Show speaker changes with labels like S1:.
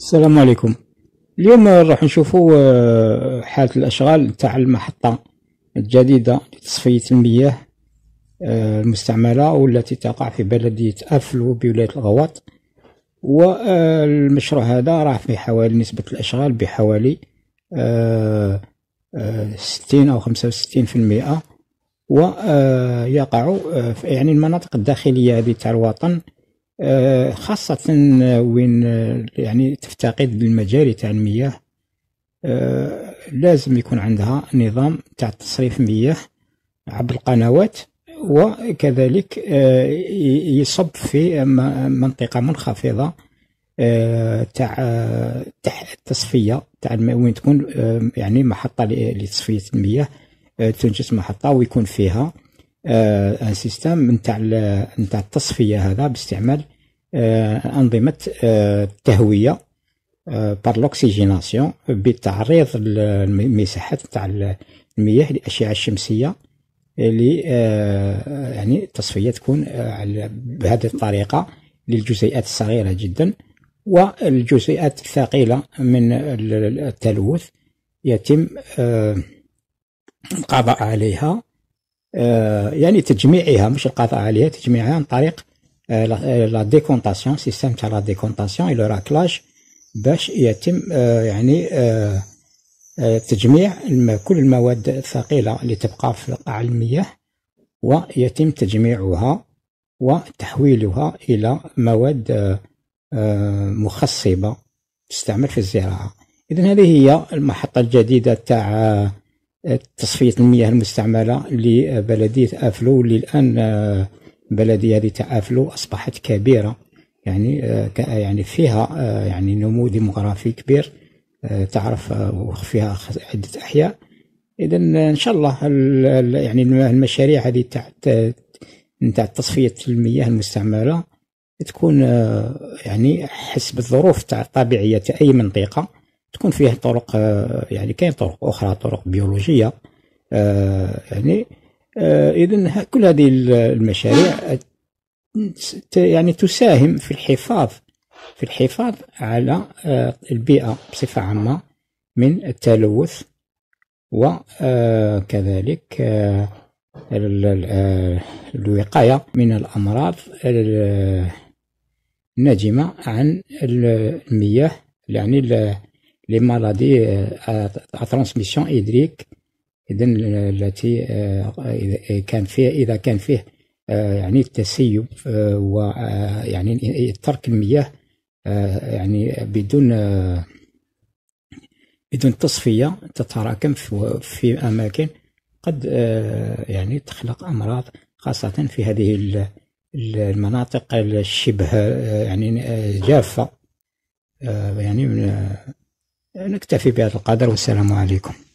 S1: السلام عليكم اليوم راح نشوفوا آه، حالة الأشغال تاع المحطة الجديدة لتصفية المياه آه، المستعملة والتي تقع في بلدية أفلو بولاية الغواط والمشروع آه، هذا راح في حوالي نسبة الأشغال بحوالي ستين أو خمسة وستين في المئة ويقع في يعني المناطق الداخلية تاع الوطن آه، خاصة آه، وين آه، يعني تفتقد للمجاري تاع المياه لازم يكون عندها نظام تاع تصريف مياه عبر القنوات وكذلك يصب في منطقة منخفضة تاع التصفية تاع وين تكون يعني محطة لتصفية المياه تنجز محطة ويكون فيها ان آه، آه، سيستم نتاع نتاع التصفيه هذا باستعمال آه، انظمه التهويه بار لوكسيجيناسيون بتعريض المساحات نتاع المياه للاشعه الشمسيه اللي يعني التصفيه تكون بهذه الطريقه للجزيئات الصغيره جدا والجزيئات الثقيله من التلوث يتم القضاء عليها آه، يعني تجميعها مش القضاء عليها تجميعها عن طريق آه، لا ديكونتاسيون آه، سيستم تاع لا ديكونتاسيون اي لو راكلاج باش يتم يعني تجميع كل المواد الثقيلة اللي تبقى في قاع المياه ويتم تجميعها وتحويلها إلى مواد مخصبة تستعمل في الزراعة إذا هذه هي المحطة الجديدة تاع تصفية المياه المستعملة لبلدية أفلو اللي الآن آه، بلديه هذه تاع أفلو أصبحت كبيرة يعني آه، يعني فيها آه، يعني نمو ديموغرافي كبير تعرف وفيها عدة أحياء إذا إن شاء الله يعني المشاريع هذه تاع نتاع تصفية المياه المستعملة تكون يعني حسب الظروف الطبيعية تاع أي منطقة تكون فيه طرق آه، يعني كاين طرق اخرى طرق بيولوجيه آه، يعني آه، اذا كل هذه المشاريع يعني تساهم في الحفاظ في الحفاظ على البيئه بصفه عامه من التلوث وكذلك الوقايه من الامراض الناجمه عن المياه يعني لي مالادي ا ترانسميسيون ايدريك اذن التي كان فيه إذا كان فيه يعني التسيب euh, ويعني euh, ترك المياه euh، يعني بدون بدون تصفية تتراكم في أماكن قد يعني تخلق أمراض خاصة في هذه المناطق الشبه يعني جافة يعني من نكتفي بهذا القدر والسلام عليكم